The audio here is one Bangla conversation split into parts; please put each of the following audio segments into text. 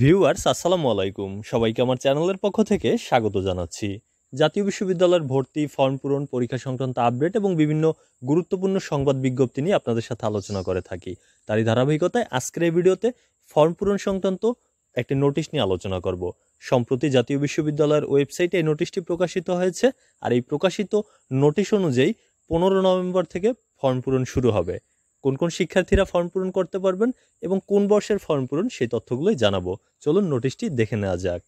ভিউয়ার্স আসসালামু আলাইকুম সবাইকে আমার চ্যানেলের পক্ষ থেকে স্বাগত জানাচ্ছি জাতীয় বিশ্ববিদ্যালয়ের ভর্তি ফর্ম পূরণ পরীক্ষা সংক্রান্ত আপডেট এবং বিভিন্ন গুরুত্বপূর্ণ সংবাদ বিজ্ঞপ্তি নিয়ে আপনাদের সাথে আলোচনা করে থাকি তারই ধারাবাহিকতায় আজকের এই ভিডিওতে ফর্ম পূরণ সংক্রান্ত একটি নোটিশ নিয়ে আলোচনা করব সম্প্রতি জাতীয় বিশ্ববিদ্যালয়ের ওয়েবসাইটে এই নোটিশটি প্রকাশিত হয়েছে আর এই প্রকাশিত নোটিশ অনুযায়ী পনেরো নভেম্বর থেকে ফর্ম পূরণ শুরু হবে কোন কোন শিক্ষার্থীরা ফর্ম পূরণ করতে পারবেন এবং কোন বর্ষের ফর্ম পূরণ সেই তথ্যগুলোই জানাবো চলুন নোটিশটি দেখে নেওয়া যাক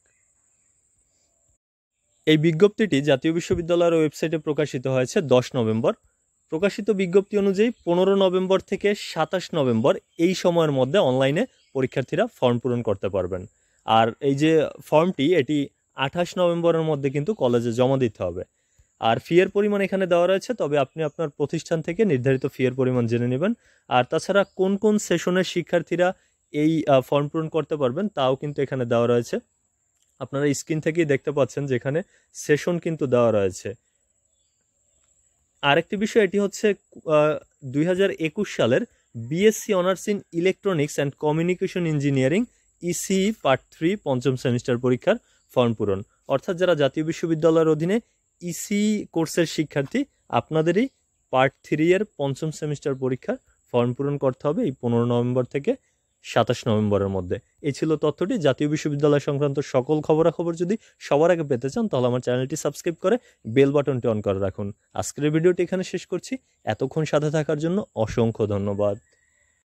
এই বিজ্ঞপ্তিটি জাতীয় বিশ্ববিদ্যালয়ের ওয়েবসাইটে প্রকাশিত হয়েছে দশ নভেম্বর প্রকাশিত বিজ্ঞপ্তি অনুযায়ী পনেরো নভেম্বর থেকে সাতাশ নভেম্বর এই সময়ের মধ্যে অনলাইনে পরীক্ষার্থীরা ফর্ম পূরণ করতে পারবেন আর এই যে ফর্মটি এটি আঠাশ নভেম্বরের মধ্যে কিন্তু কলেজে জমা দিতে হবে আর ফিয়ের পরিমাণ এখানে দেওয়া রয়েছে তবে আপনি আপনার প্রতিষ্ঠান থেকে নির্ধারিত ফিয়ের পরিমাণ জেনে নেবেন আর তাছাড়া কোন কোন সেশনের শিক্ষার্থীরা এই ফর্ম পূরণ করতে পারবেন তাও কিন্তু এখানে দেওয়া রয়েছে আপনারা স্ক্রিন থেকেই দেখতে পাচ্ছেন যেখানে সেশন কিন্তু দেওয়া রয়েছে আরেকটি বিষয় এটি হচ্ছে দুই সালের BSc honours in electronics and communication engineering EC part three পঞ্চম সেমিস্টার পরীক্ষার ফর্ম পূরণ অর্থাৎ যারা জাতীয় বিশ্ববিদ্যালয়ের অধীনে ইসি e কোর্সের শিক্ষার্থী আপনাদেরই পার্ট থ্রি এর পঞ্চম সেমিস্টার পরীক্ষার ফর্ম পূরণ করতে হবে এই পনেরো নভেম্বর থেকে সাতাশ নভেম্বরের মধ্যে এই ছিল তথ্যটি জাতীয় বিশ্ববিদ্যালয় সংক্রান্ত সকল খবরাখবর যদি সবার আগে পেতে চান তাহলে আমার চ্যানেলটি সাবস্ক্রাইব করে বেল বাটনটি অন করে রাখুন আজকের ভিডিওটি এখানে শেষ করছি এতক্ষণ সাথে থাকার জন্য অসংখ্য ধন্যবাদ